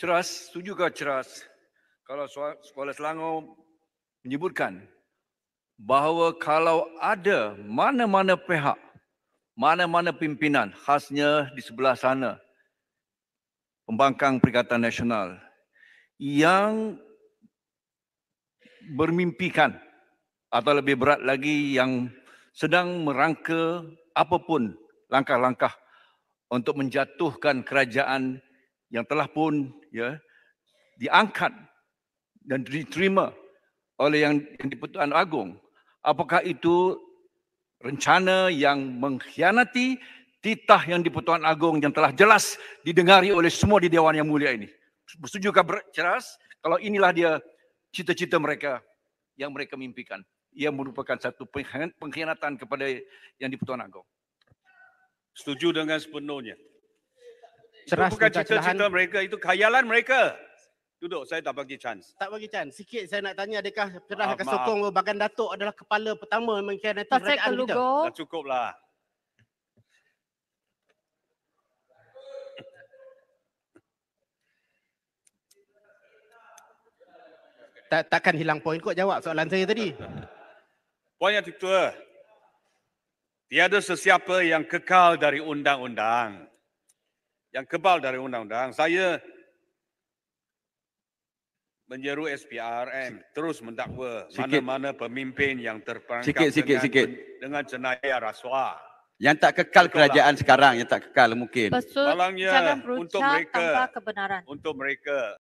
Ceras, setujukah ceras kalau sekolah Selangor menyebutkan bahawa kalau ada mana-mana pihak, mana-mana pimpinan khasnya di sebelah sana, pembangkang Perikatan Nasional yang bermimpikan atau lebih berat lagi yang sedang merangka apapun langkah-langkah untuk menjatuhkan kerajaan yang telah pun ya diangkat dan diterima oleh yang dipertuan Agong, apakah itu rencana yang mengkhianati titah yang dipertuan Agong yang telah jelas didengari oleh semua di dewan yang mulia ini bersetujukah jelas kalau inilah dia cita-cita mereka yang mereka mimpikan ia merupakan satu pengkhianatan kepada yang dipertuan Agong. setuju dengan sepenuhnya ceras itu bukan cerita-cerita mereka itu khayalan mereka duduk saya tak bagi chance tak bagi chance sikit saya nak tanya adakah ceras akan ah, sokong bagan datuk adalah kepala pertama mengkhianati kerajaan kita dah cukuplah tak, takkan hilang poin kot jawab soalan saya tadi. Poin Yang Tertua, tiada sesiapa yang kekal dari undang-undang yang kebal dari undang-undang, saya menyeru SPRM terus mendakwa mana-mana pemimpin yang terperangkap sikit, sikit, dengan, sikit. dengan jenayah rasuah. Yang tak kekal Itulah. kerajaan sekarang, yang tak kekal mungkin. Pesul, Malangnya untuk mereka, untuk mereka